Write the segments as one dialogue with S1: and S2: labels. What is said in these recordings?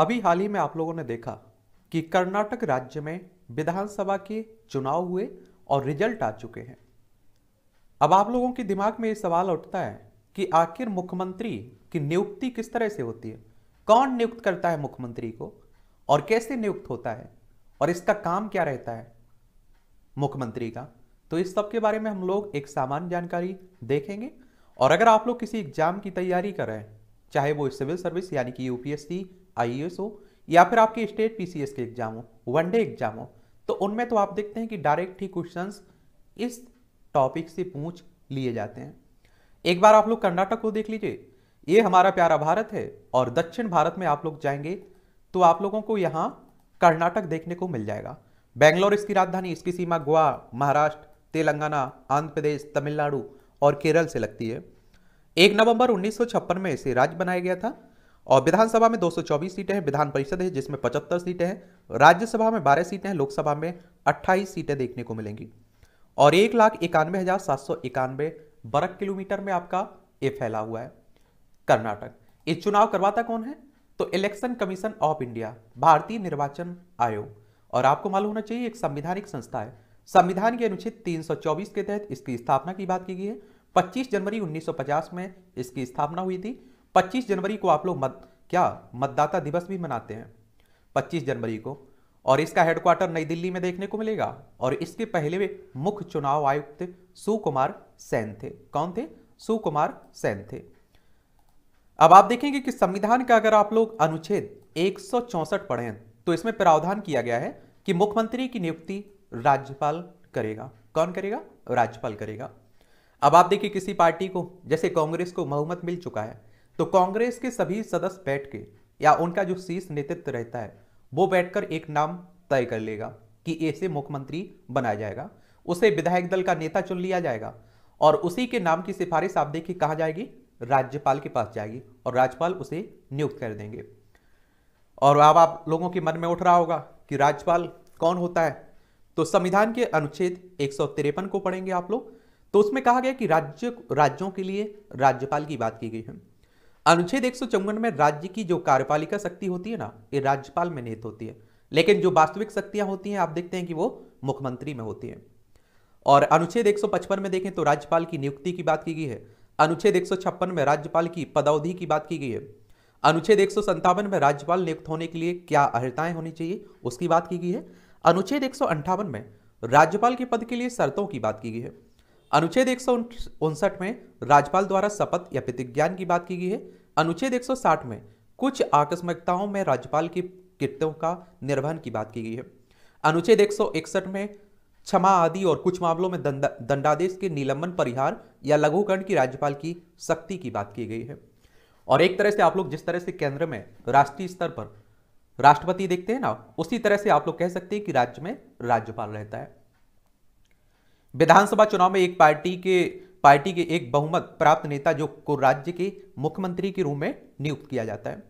S1: अभी हाल ही में आप लोगों ने देखा कि कर्नाटक राज्य में विधानसभा के चुनाव हुए और रिजल्ट आ चुके हैं अब आप लोगों के दिमाग में ये सवाल उठता है कि आखिर मुख्यमंत्री की नियुक्ति किस तरह से होती है कौन नियुक्त करता है मुख्यमंत्री को और कैसे नियुक्त होता है और इसका काम क्या रहता है मुख्यमंत्री का तो इस सब के बारे में हम लोग एक सामान्य जानकारी देखेंगे और अगर आप लोग किसी एग्जाम की तैयारी कर रहे हैं चाहे वो सिविल सर्विस यानी कि यूपीएससी आई हो e या फिर आपके स्टेट पी के एग्जाम हो वनडे एग्जाम हो तो उनमें तो आप देखते हैं कि डायरेक्ट ही क्वेश्चन इस टॉपिक से पूछ लिए जाते हैं एक बार आप लोग कर्नाटक को देख लीजिए ये हमारा प्यारा भारत है और दक्षिण भारत में आप लोग जाएंगे तो आप लोगों को यहाँ कर्नाटक देखने को मिल जाएगा बेंगलोर इसकी राजधानी इसकी सीमा गोवा महाराष्ट्र तेलंगाना आंध्र प्रदेश तमिलनाडु और केरल से लगती है एक नवंबर 1956 में इसे राज्य बनाया गया था और विधानसभा में 224 सीटें हैं विधान परिषद है जिसमें 75 सीटें हैं राज्यसभा में 12 सीटें हैं लोकसभा में 28 सीटें देखने को मिलेंगी और एक लाख इक्यानवे हज़ार सात सौ इक्यानवे वर्ग किलोमीटर में आपका ये फैला हुआ है कर्नाटक ये चुनाव करवाता कौन है तो इलेक्शन कमीशन ऑफ इंडिया भारतीय निर्वाचन आयोग और आपको मालूम होना चाहिए एक संविधानिक संस्था है संविधान के अनुच्छेद तीन के तहत इसकी स्थापना की बात की गई है पच्चीस जनवरी उन्नीस में इसकी स्थापना हुई थी 25 जनवरी को आप लोग मत क्या मतदाता दिवस भी मनाते हैं 25 जनवरी को और इसका हेडक्वार्टर नई दिल्ली में देखने को मिलेगा और इसके पहले वे मुख्य चुनाव आयुक्त सुकुमार सैन थे कौन थे सुकुमार सैन थे अब आप देखेंगे कि संविधान का अगर आप लोग अनुच्छेद एक पढ़ें तो इसमें प्रावधान किया गया है कि मुख्यमंत्री की नियुक्ति राज्यपाल करेगा कौन करेगा राज्यपाल करेगा अब आप देखिए किसी पार्टी को जैसे कांग्रेस को बहुमत मिल चुका है तो कांग्रेस के सभी सदस्य बैठ के या उनका जो शीर्ष नेतृत्व रहता है वो बैठकर एक नाम तय कर लेगा कि ऐसे मुख्यमंत्री बनाया जाएगा उसे विधायक दल का नेता चुन लिया जाएगा और उसी के नाम की सिफारिश आप देखिए कहाँ जाएगी राज्यपाल के पास जाएगी और राज्यपाल उसे नियुक्त कर देंगे और अब आप लोगों के मन में उठ रहा होगा कि राज्यपाल कौन होता है तो संविधान के अनुच्छेद एक को पढ़ेंगे आप लोग तो उसमें कहा गया कि राज्य राज्यों के लिए राज्यपाल की बात की गई है अनुच्छेद एक में राज्य की जो कार्यपालिका शक्ति होती है ना ये राज्यपाल में निहित होती है लेकिन जो वास्तविक शक्तियां होती हैं आप देखते हैं कि वो मुख्यमंत्री में होती हैं और अनुच्छेद एक में देखें तो राज्यपाल की नियुक्ति की बात की गई है अनुच्छेद एक में राज्यपाल की पदावधि की बात की गई है अनुच्छेद एक में राज्यपाल नियुक्त होने के लिए क्या अहिताएं होनी चाहिए उसकी बात की गई है अनुच्छेद एक में राज्यपाल के पद के लिए शर्तों की बात की गई है अनुच्छेद एक में राज्यपाल द्वारा शपथ या प्रतिज्ञान की बात की गई है अनुच्छेद 160 में कुछ आकस्मिकताओं में राज्यपाल की कृत्यों का निर्वहन की बात की गई है अनुच्छेद एक में क्षमा आदि और कुछ मामलों में दंडादेश के निलंबन परिहार या लघुकरण की राज्यपाल की शक्ति की बात की गई है और एक तरह से आप लोग जिस तरह से केंद्र में राष्ट्रीय स्तर पर राष्ट्रपति देखते हैं ना उसी तरह से आप लोग कह सकते हैं कि राज्य में राज्यपाल रहता है विधानसभा चुनाव में एक पार्टी के पार्टी के एक बहुमत प्राप्त नेता जो को राज्य के मुख्यमंत्री के रूप में नियुक्त किया जाता है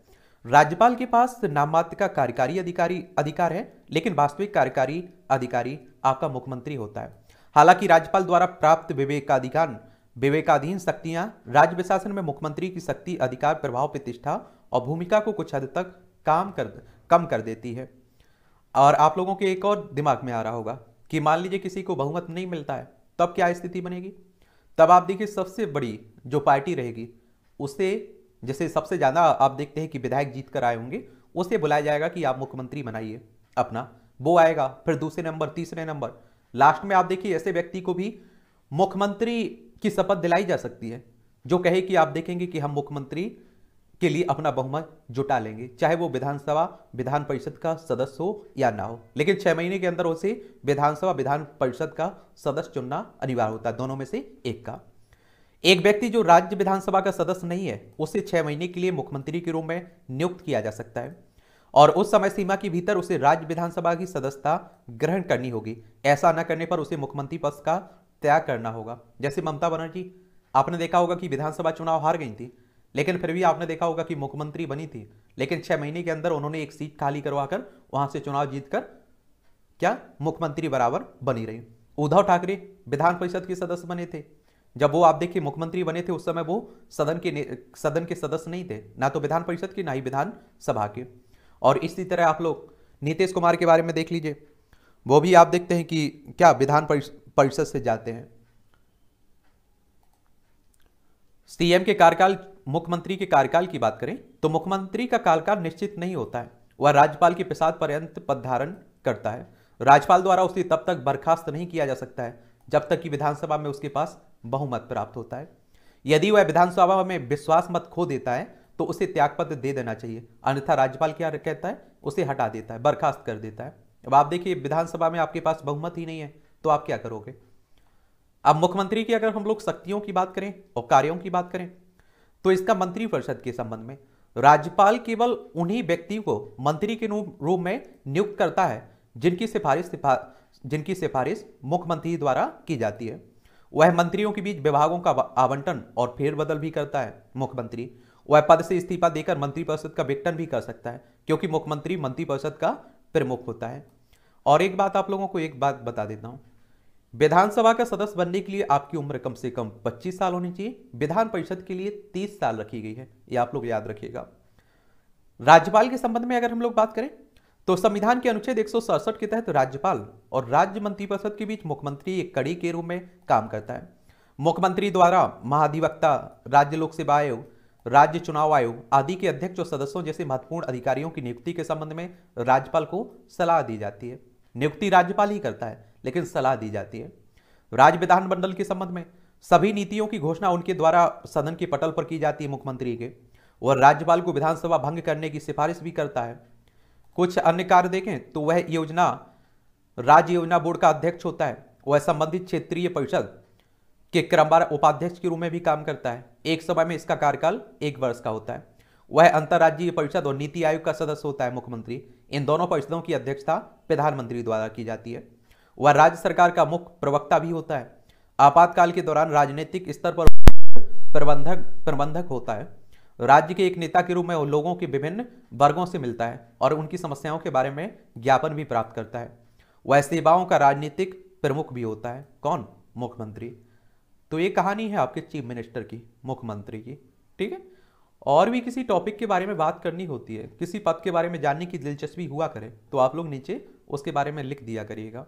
S1: राज्यपाल के पास नाममात्र का कार्यकारी अधिकारी अधिकार है लेकिन वास्तविक कार्यकारी अधिकारी आपका मुख्यमंत्री होता है हालांकि राज्यपाल द्वारा प्राप्त विवेकाधिकार विवेकाधीन शक्तियां राज्य प्रशासन में मुख्यमंत्री की शक्ति अधिकार प्रभाव प्रतिष्ठा और भूमिका को कुछ हद तक काम कर कम कर देती है और आप लोगों के एक और दिमाग में आ रहा होगा कि मान लीजिए किसी को बहुमत नहीं मिलता है तब क्या स्थिति बनेगी तब आप देखिए सबसे बड़ी जो पार्टी रहेगी उसे जैसे सबसे ज़्यादा आप देखते हैं कि विधायक जीत कर आए होंगे उसे बुलाया जाएगा कि आप मुख्यमंत्री बनाइए अपना वो आएगा फिर दूसरे नंबर तीसरे नंबर लास्ट में आप देखिए ऐसे व्यक्ति को भी मुख्यमंत्री की शपथ दिलाई जा सकती है जो कहे कि आप देखेंगे कि हम मुख्यमंत्री के लिए अपना बहुमत जुटा लेंगे चाहे वो विधानसभा विधान परिषद का सदस्य हो या ना हो लेकिन छह महीने के अंदर उसे विधानसभा विधान परिषद का सदस्य चुनना अनिवार्य होता है दोनों में से एक का एक व्यक्ति जो राज्य विधानसभा का सदस्य नहीं है उसे छह महीने के लिए मुख्यमंत्री के रूप में नियुक्त किया जा सकता है और उस समय सीमा के भीतर उसे राज्य विधानसभा की सदस्यता ग्रहण करनी होगी ऐसा न करने पर उसे मुख्यमंत्री पद का त्याग करना होगा जैसे ममता बनर्जी आपने देखा होगा कि विधानसभा चुनाव हार गई थी लेकिन फिर भी आपने देखा होगा कि मुख्यमंत्री बनी थी लेकिन छह महीने के अंदर उन्होंने एक सीट खाली करवाकर वहां से चुनाव जीतकर क्या मुख्यमंत्री बराबर बनी रही उद्धव ठाकरे विधान परिषद के सदस्य बने थे जब वो आप देखिए मुख्यमंत्री बने थे उस समय वो सदन के सदन के सदस्य नहीं थे ना तो विधान परिषद के ना ही विधान सभा के और इसी तरह आप लोग नीतीश कुमार के बारे में देख लीजिए वो भी आप देखते हैं कि क्या विधान परिषद से जाते हैं सीएम के कार्यकाल मुख्यमंत्री के कार्यकाल की बात करें तो मुख्यमंत्री का कार्यकाल निश्चित नहीं होता है वह राज्यपाल के प्रसाद पर्यंत पद धारण करता है राज्यपाल द्वारा उसे तब तक बर्खास्त नहीं किया जा सकता है जब तक कि विधानसभा में उसके पास बहुमत प्राप्त होता है यदि वह विधानसभा में विश्वास मत खो देता है तो उसे त्यागपत्र दे देना चाहिए अन्यथा राज्यपाल क्या कहता है उसे हटा देता है बर्खास्त कर देता है अब आप देखिए विधानसभा में आपके पास बहुमत ही नहीं है तो आप क्या करोगे अब मुख्यमंत्री की अगर हम लोग शक्तियों की बात करें और कार्यों की बात करें तो इसका मंत्री परिषद के संबंध में राज्यपाल केवल उन्हीं व्यक्ति को मंत्री के रूप में नियुक्त करता है जिनकी सिफारिश जिनकी सिफारिश मुख्यमंत्री द्वारा की जाती है वह मंत्रियों के बीच विभागों का आवंटन और फेरबदल भी करता है मुख्यमंत्री वह पद से इस्तीफा देकर मंत्रिपरिषद का विघटन भी कर सकता है क्योंकि मुख्यमंत्री मंत्रिपरिषद का प्रमुख होता है और एक बात आप लोगों को एक बात बता देता हूँ विधानसभा का सदस्य बनने के लिए आपकी उम्र कम से कम 25 साल होनी चाहिए विधान परिषद के लिए 30 साल रखी गई है ये आप लोग याद रखिएगा राज्यपाल के संबंध में अगर हम लोग बात करें तो संविधान के अनुच्छेद एक के तहत राज्यपाल और राज्य मंत्रिपरिषद के बीच मुख्यमंत्री एक कड़ी के रूप में काम करता है मुख्यमंत्री द्वारा महाधिवक्ता राज्य लोक सेवा आयोग राज्य चुनाव आयोग आदि के अध्यक्ष और सदस्यों जैसे महत्वपूर्ण अधिकारियों की नियुक्ति के संबंध में राज्यपाल को सलाह दी जाती है नियुक्ति राज्यपाल ही करता है लेकिन सलाह दी जाती है राज्य विधानमंडल के संबंध में सभी नीतियों की घोषणा उनके द्वारा सदन के पटल पर की जाती है मुख्यमंत्री के और राज्यपाल को विधानसभा भंग करने की सिफारिश भी करता है कुछ अन्य कार्य देखें तो वह योजना राज्य योजना बोर्ड का अध्यक्ष होता है वह संबंधित क्षेत्रीय परिषद के क्रमवार उपाध्यक्ष के रूप में भी काम करता है एक समय में इसका कार्यकाल एक वर्ष का होता है वह अंतर्राज्यीय परिषद और नीति आयोग का सदस्य होता है मुख्यमंत्री इन दोनों परिषदों की अध्यक्षता प्रधानमंत्री द्वारा की जाती है वह राज्य सरकार का मुख्य प्रवक्ता भी होता है आपातकाल के दौरान राजनीतिक स्तर पर प्रबंधक प्रबंधक होता है राज्य के एक नेता के रूप में वो लोगों के विभिन्न वर्गों से मिलता है और उनकी समस्याओं के बारे में ज्ञापन भी प्राप्त करता है वह सेवाओं का राजनीतिक प्रमुख भी होता है कौन मुख्यमंत्री तो ये कहानी है आपके चीफ मिनिस्टर की मुख्यमंत्री की ठीक है और भी किसी टॉपिक के बारे में बात करनी होती है किसी पद के बारे में जानने की दिलचस्पी हुआ करे तो आप लोग नीचे उसके बारे में लिख दिया करिएगा